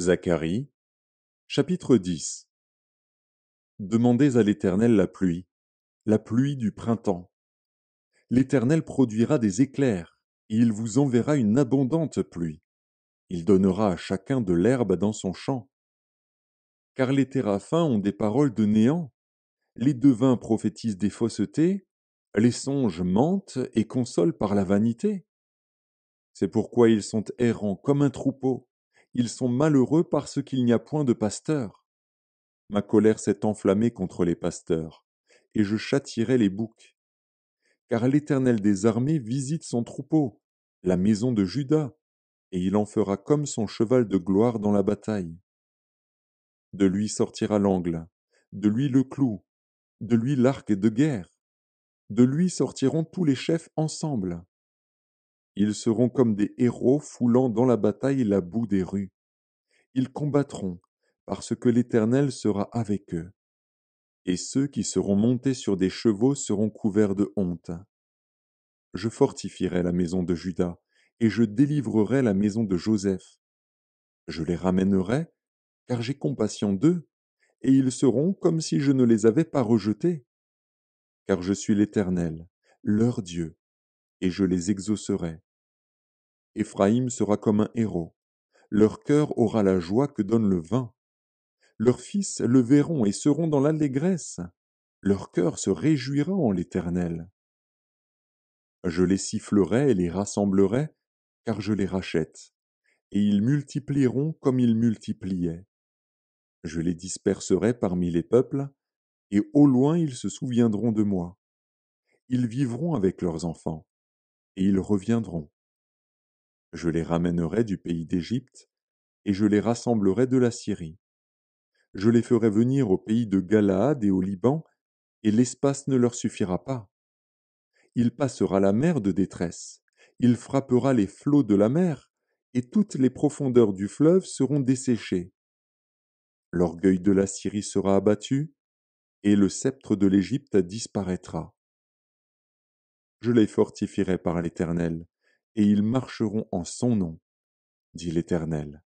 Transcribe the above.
Zacharie chapitre 10 Demandez à l'Éternel la pluie, la pluie du printemps. L'Éternel produira des éclairs, et il vous enverra une abondante pluie. Il donnera à chacun de l'herbe dans son champ. Car les téraphins ont des paroles de néant, les devins prophétisent des faussetés, les songes mentent et consolent par la vanité. C'est pourquoi ils sont errants comme un troupeau ils sont malheureux parce qu'il n'y a point de pasteur. Ma colère s'est enflammée contre les pasteurs, et je châtirai les boucs. Car l'Éternel des armées visite son troupeau, la maison de Judas, et il en fera comme son cheval de gloire dans la bataille. De lui sortira l'angle, de lui le clou, de lui l'arc de guerre, de lui sortiront tous les chefs ensemble. Ils seront comme des héros foulant dans la bataille la boue des rues. Ils combattront, parce que l'Éternel sera avec eux. Et ceux qui seront montés sur des chevaux seront couverts de honte. Je fortifierai la maison de Judas, et je délivrerai la maison de Joseph. Je les ramènerai, car j'ai compassion d'eux, et ils seront comme si je ne les avais pas rejetés. Car je suis l'Éternel, leur Dieu, et je les exaucerai. Éphraïm sera comme un héros. Leur cœur aura la joie que donne le vin. Leurs fils le verront et seront dans l'allégresse. Leur cœur se réjouira en l'Éternel. Je les sifflerai et les rassemblerai, car je les rachète. Et ils multiplieront comme ils multipliaient. Je les disperserai parmi les peuples, et au loin ils se souviendront de moi. Ils vivront avec leurs enfants, et ils reviendront. Je les ramènerai du pays d'Égypte, et je les rassemblerai de la Syrie. Je les ferai venir au pays de Galaad et au Liban, et l'espace ne leur suffira pas. Il passera la mer de détresse, il frappera les flots de la mer, et toutes les profondeurs du fleuve seront desséchées. L'orgueil de la Syrie sera abattu, et le sceptre de l'Égypte disparaîtra. Je les fortifierai par l'Éternel, et ils marcheront en son nom, dit l'Éternel.